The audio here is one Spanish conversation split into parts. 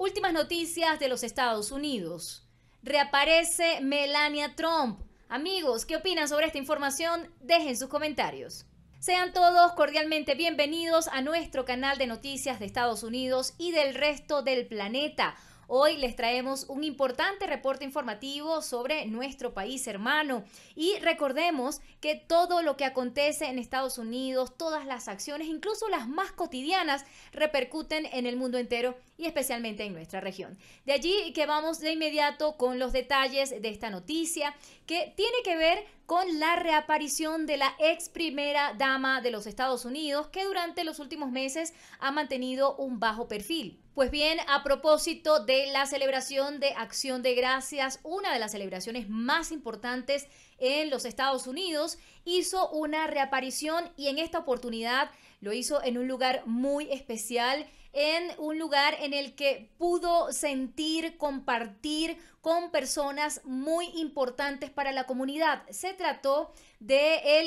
Últimas noticias de los Estados Unidos. Reaparece Melania Trump. Amigos, ¿qué opinan sobre esta información? Dejen sus comentarios. Sean todos cordialmente bienvenidos a nuestro canal de noticias de Estados Unidos y del resto del planeta. Hoy les traemos un importante reporte informativo sobre nuestro país hermano y recordemos que todo lo que acontece en Estados Unidos, todas las acciones, incluso las más cotidianas, repercuten en el mundo entero y especialmente en nuestra región. De allí que vamos de inmediato con los detalles de esta noticia que tiene que ver con la reaparición de la ex primera dama de los Estados Unidos que durante los últimos meses ha mantenido un bajo perfil. Pues bien, a propósito de la celebración de Acción de Gracias, una de las celebraciones más importantes en los Estados Unidos, hizo una reaparición y en esta oportunidad lo hizo en un lugar muy especial en un lugar en el que pudo sentir, compartir con personas muy importantes para la comunidad. Se trató del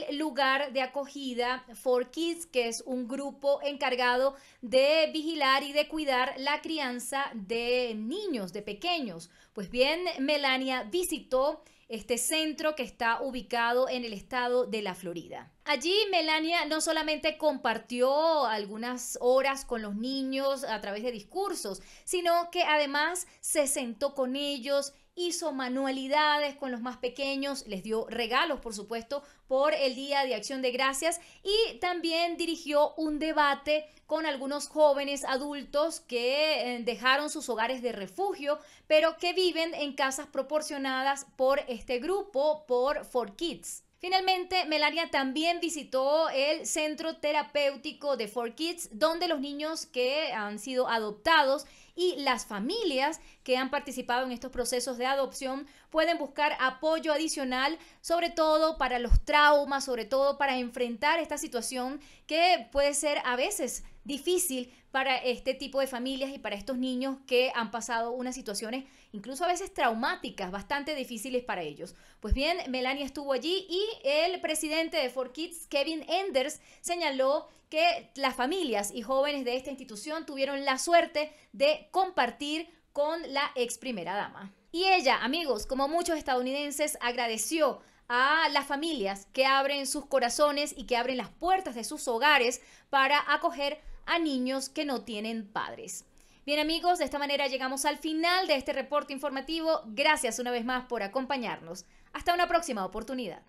el lugar de acogida For Kids, que es un grupo encargado de vigilar y de cuidar la crianza de niños, de pequeños. Pues bien, Melania visitó este centro que está ubicado en el estado de la Florida. Allí Melania no solamente compartió algunas horas con los niños a través de discursos, sino que además se sentó con ellos hizo manualidades con los más pequeños, les dio regalos, por supuesto, por el Día de Acción de Gracias y también dirigió un debate con algunos jóvenes adultos que eh, dejaron sus hogares de refugio, pero que viven en casas proporcionadas por este grupo, por For Kids. Finalmente, Melania también visitó el centro terapéutico de Four kids donde los niños que han sido adoptados y las familias que han participado en estos procesos de adopción pueden buscar apoyo adicional, sobre todo para los traumas, sobre todo para enfrentar esta situación que puede ser a veces difícil para este tipo de familias y para estos niños que han pasado unas situaciones incluso a veces traumáticas, bastante difíciles para ellos. Pues bien, Melania estuvo allí y el presidente de For Kids, Kevin Enders, señaló que las familias y jóvenes de esta institución tuvieron la suerte de compartir con la ex primera dama. Y ella, amigos, como muchos estadounidenses, agradeció a las familias que abren sus corazones y que abren las puertas de sus hogares para acoger a niños que no tienen padres. Bien amigos, de esta manera llegamos al final de este reporte informativo. Gracias una vez más por acompañarnos. Hasta una próxima oportunidad.